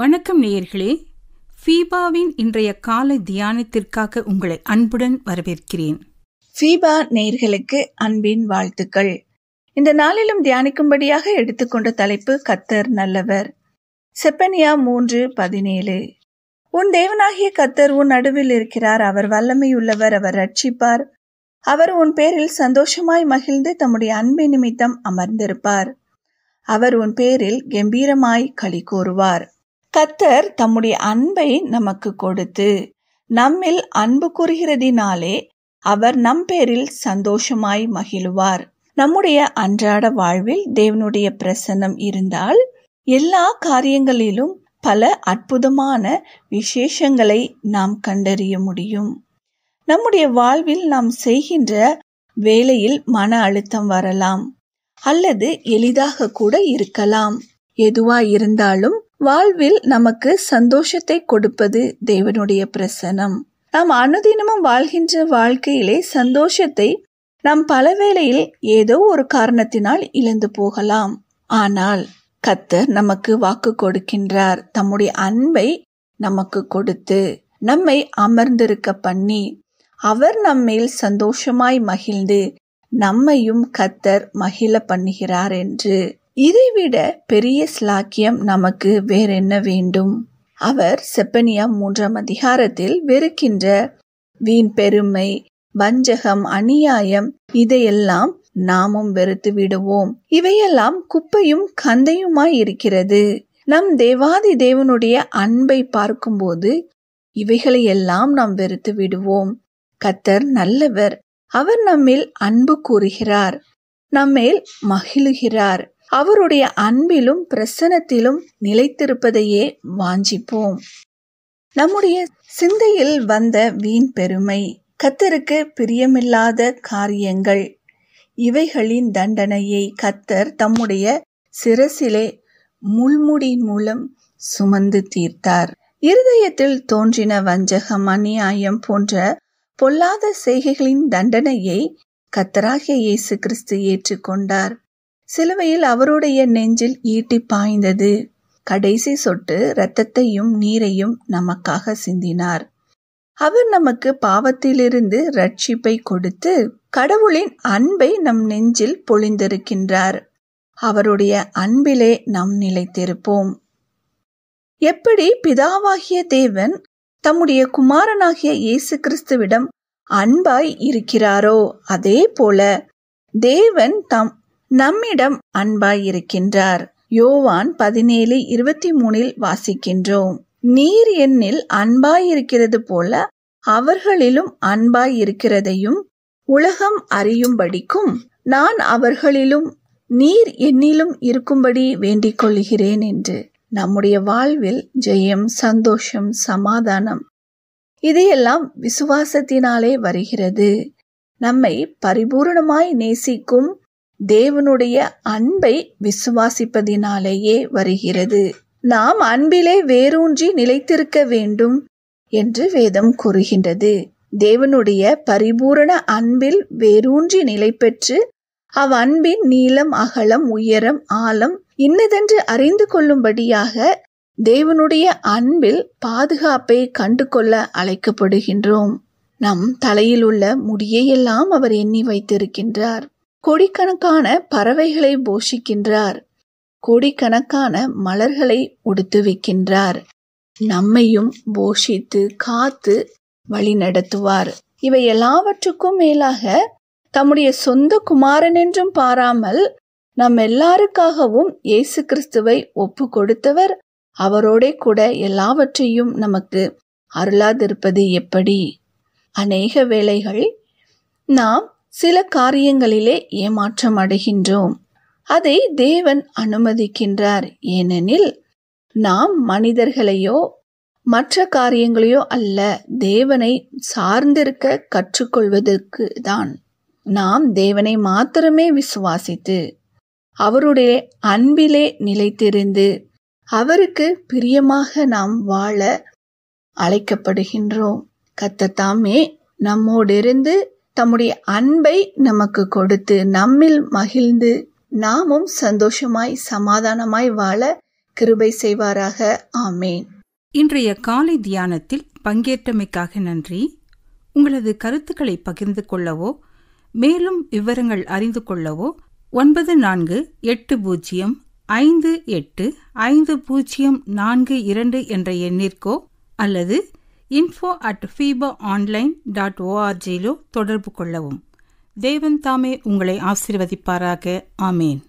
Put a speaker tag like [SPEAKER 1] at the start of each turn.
[SPEAKER 1] வணக்கம் நேயர்களே ஃபீபாவின் இன்றைய காலை தியானத்திற்காக உங்களை அன்புடன் வரவேற்கிறேன் ஃபீபா
[SPEAKER 2] நேயர்களுக்கு அன்பின் வாழ்த்துக்கள் இந்த நாளிலும் தியானிக்கும்படியாக எடுத்துக்கொண்ட தலைப்பு கத்தர் நல்லவர் செப்பனியா மூன்று பதினேழு உன் தேவனாகிய கத்தர் உன் நடுவில் இருக்கிறார் அவர் வல்லமை உள்ளவர் அவர் ரட்சிப்பார் அவர் உன் பேரில் சந்தோஷமாய் மகிழ்ந்து தம்முடைய அன்பை நிமித்தம் அமர்ந்திருப்பார் அவர் உன் பேரில் கம்பீரமாய் களி கூறுவார் கத்தர் தம்முடைய அன்பை நமக்கு கொடுத்து நம்மில் அன்பு கூறுகிறதினாலே அவர் நம் பேரில் சந்தோஷமாய் மகிழ்வார் நம்முடைய அன்றாட வாழ்வில் தேவனுடைய பிரசன்னம் இருந்தால் எல்லா காரியங்களிலும் பல அற்புதமான விசேஷங்களை நாம் கண்டறிய முடியும் நம்முடைய வாழ்வில் நாம் செய்கின்ற வேலையில் மன அழுத்தம் வரலாம் அல்லது எளிதாக கூட இருக்கலாம் எதுவா இருந்தாலும் வாழ்வில் நமக்கு சந்தோஷத்தை கொடுப்பது தேவனுடைய பிரசனம் நாம் அனுதினமும் வாழ்கின்ற வாழ்க்கையிலே சந்தோஷத்தை நாம் பல வேளையில் ஏதோ ஒரு காரணத்தினால் இழந்து போகலாம் ஆனால் கத்தர் நமக்கு வாக்கு கொடுக்கின்றார் தம்முடைய அன்பை நமக்கு கொடுத்து நம்மை அமர்ந்திருக்க பண்ணி அவர் நம்மேல் சந்தோஷமாய் மகிழ்ந்து நம்மையும் கத்தர் மகிழ பண்ணுகிறார் என்று இதைவிட பெரிய ஸ்லாக்கியம் நமக்கு வேறென்ன வேண்டும் அவர் செப்பனியா மூன்றாம் அதிகாரத்தில் வெறுக்கின்ற வீண் பெருமை வஞ்சகம் அநியாயம் இதையெல்லாம் நாமும் வெறுத்து விடுவோம் இவையெல்லாம் குப்பையும் கந்தையுமாய் இருக்கிறது நம் தேவாதி தேவனுடைய அன்பை பார்க்கும்போது இவைகளை எல்லாம் நாம் வெறுத்து விடுவோம் கத்தர் நல்லவர் அவர் நம்மில் அன்பு கூறுகிறார் நம்மேல் மகிழுகிறார் அவருடைய அன்பிலும் பிரசனத்திலும் நிலைத்திருப்பதையே வாஞ்சிப்போம் நம்முடைய சிந்தையில் வந்த வீண் பெருமை கத்தருக்கு பிரியமில்லாத காரியங்கள் இவைகளின் தண்டனையை கத்தர் தம்முடைய சிரசிலே முள்முடியின் மூலம் சுமந்து தீர்த்தார் இருதயத்தில் தோன்றின வஞ்சகம் அநியாயம் போன்ற பொல்லாத செய்கைகளின் தண்டனையை கத்தராகிய இயேசு கிறிஸ்து ஏற்றுக்கொண்டார் சிலுவையில் அவருடைய நெஞ்சில் ஈட்டி பாய்ந்தது கடைசி சொட்டு இரத்தத்தையும் நீரையும் நமக்காக சிந்தினார் அவர் நமக்கு பாவத்திலிருந்து ரட்சிப்பை கொடுத்து கடவுளின் அன்பை நம் நெஞ்சில் பொழிந்திருக்கின்றார் அவருடைய அன்பிலே நாம் நிலைத்திருப்போம் எப்படி பிதாவாகிய தேவன் தம்முடைய குமாரனாகிய இயேசு கிறிஸ்துவிடம் அன்பாய் இருக்கிறாரோ அதே போல தேவன் தம் நம்மிடம் அன்பாயிருக்கின்றார் யோவான் பதினேழு இருபத்தி மூணில் வாசிக்கின்றோம் நீர் என்னில் அன்பாயிருக்கிறது போல அவர்களிலும் அன்பாயிருக்கிறதையும் உலகம் அறியும்படிக்கும் நான் அவர்களிலும் நீர் என்னிலும் இருக்கும்படி வேண்டிக் கொள்கிறேன் என்று நம்முடைய வாழ்வில் ஜெயம் சந்தோஷம் சமாதானம் இதையெல்லாம் விசுவாசத்தினாலே வருகிறது நம்மை பரிபூரணமாய் நேசிக்கும் தேவனுடைய அன்பை விசுவாசிப்பதினாலேயே வருகிறது நாம் அன்பிலே வேரூன்றி நிலைத்திருக்க வேண்டும் என்று வேதம் கூறுகின்றது தேவனுடைய பரிபூரண அன்பில் வேரூன்றி நிலை பெற்று அவ் அன்பின் நீளம் அகலம் உயரம் ஆழம் இன்னதென்று அறிந்து கொள்ளும்படியாக தேவனுடைய அன்பில் பாதுகாப்பை கண்டு கொள்ள அழைக்கப்படுகின்றோம் நம் தலையில் உள்ள முடியையெல்லாம் அவர் எண்ணி வைத்திருக்கின்றார் கோடிக்கணக்கான பறவைகளை போஷிக்கின்றார் கோடிக்கணக்கான மலர்களை உடுத்து வைக்கின்றார் நம்மையும் போஷித்து காத்து வழிநடத்துவார் இவை எல்லாவற்றுக்கும் மேலாக தம்முடைய சொந்த குமாரன் என்றும் பாராமல் நம் எல்லாருக்காகவும் இயேசு கிறிஸ்துவை ஒப்பு கொடுத்தவர் அவரோடே கூட எல்லாவற்றையும் நமக்கு அருளாதிருப்பது எப்படி அநேக வேளைகள் நாம் சில காரியங்களிலே ஏமாற்றம் அடைகின்றோம் அதை தேவன் அனுமதிக்கின்றார் ஏனெனில் நாம் மனிதர்களையோ மற்ற காரியங்களையோ அல்ல தேவனை சார்ந்திருக்க கற்றுக்கொள்வதற்கு தான் நாம் தேவனை மாத்திரமே விசுவாசித்து அவருடைய அன்பிலே நிலைத்திருந்து அவருக்கு பிரியமாக நாம் வாழ அழைக்கப்படுகின்றோம் கத்தத்தாமே நம்மோடிருந்து தம்முடைய அன்பை நமக்கு கொடுத்து நம்மில் மகிழ்ந்து நாமும் சந்தோஷமாய் சமாதானமாய் வாழ கிருபை செய்வாராக ஆமேன்
[SPEAKER 1] இன்றைய காலை தியானத்தில் பங்கேற்றமைக்காக நன்றி உங்களது கருத்துக்களை பகிர்ந்து கொள்ளவோ மேலும் விவரங்கள் அறிந்து கொள்ளவோ ஒன்பது நான்கு எட்டு பூஜ்ஜியம் ஐந்து எட்டு ஐந்து பூஜ்ஜியம் நான்கு இரண்டு என்ற எண்ணிற்கோ அல்லது info at FIFA online dot ஓஆர்ஜியிலோ தொடர்பு கொள்ளவும் தேவன் தாமே உங்களை ஆசிர்வதிப்பாராக ஆமேன்